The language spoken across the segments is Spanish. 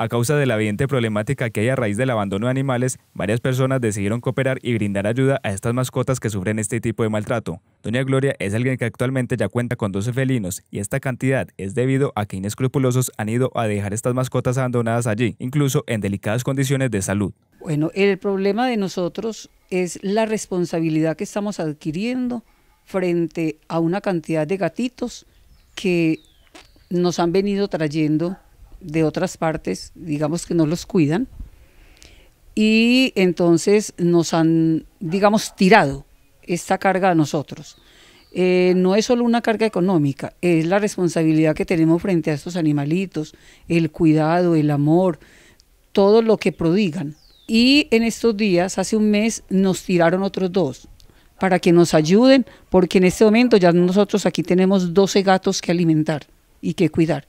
A causa de la evidente problemática que hay a raíz del abandono de animales, varias personas decidieron cooperar y brindar ayuda a estas mascotas que sufren este tipo de maltrato. Doña Gloria es alguien que actualmente ya cuenta con 12 felinos y esta cantidad es debido a que inescrupulosos han ido a dejar estas mascotas abandonadas allí, incluso en delicadas condiciones de salud. Bueno, el problema de nosotros es la responsabilidad que estamos adquiriendo frente a una cantidad de gatitos que nos han venido trayendo de otras partes, digamos que no los cuidan, y entonces nos han, digamos, tirado esta carga a nosotros. Eh, no es solo una carga económica, es la responsabilidad que tenemos frente a estos animalitos, el cuidado, el amor, todo lo que prodigan. Y en estos días, hace un mes, nos tiraron otros dos para que nos ayuden, porque en este momento ya nosotros aquí tenemos 12 gatos que alimentar y que cuidar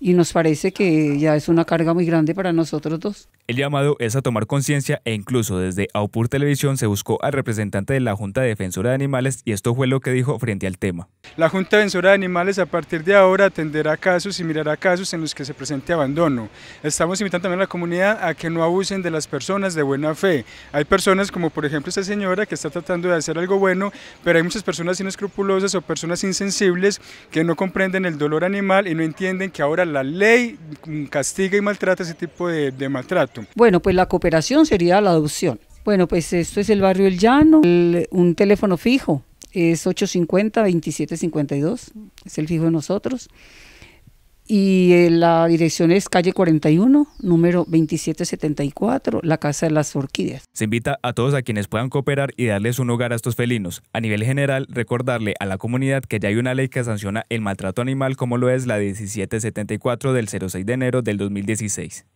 y nos parece que ya es una carga muy grande para nosotros dos. El llamado es a tomar conciencia e incluso desde AUPUR Televisión se buscó al representante de la Junta de Defensora de Animales y esto fue lo que dijo frente al tema. La Junta Defensora de Animales a partir de ahora atenderá casos y mirará casos en los que se presente abandono. Estamos invitando también a la comunidad a que no abusen de las personas de buena fe. Hay personas como por ejemplo esta señora que está tratando de hacer algo bueno, pero hay muchas personas inescrupulosas o personas insensibles que no comprenden el dolor animal y no entienden que ahora la ley castiga y maltrata ese tipo de, maltrato. Bueno, pues la cooperación sería la adopción. Bueno, pues esto es el barrio El Llano, un teléfono fijo, es 850-2752, es el fijo de nosotros. Y eh, la dirección es calle 41, número 2774, la Casa de las Orquídeas. Se invita a todos a quienes puedan cooperar y darles un hogar a estos felinos. A nivel general, recordarle a la comunidad que ya hay una ley que sanciona el maltrato animal como lo es la 1774 del 06 de enero del 2016.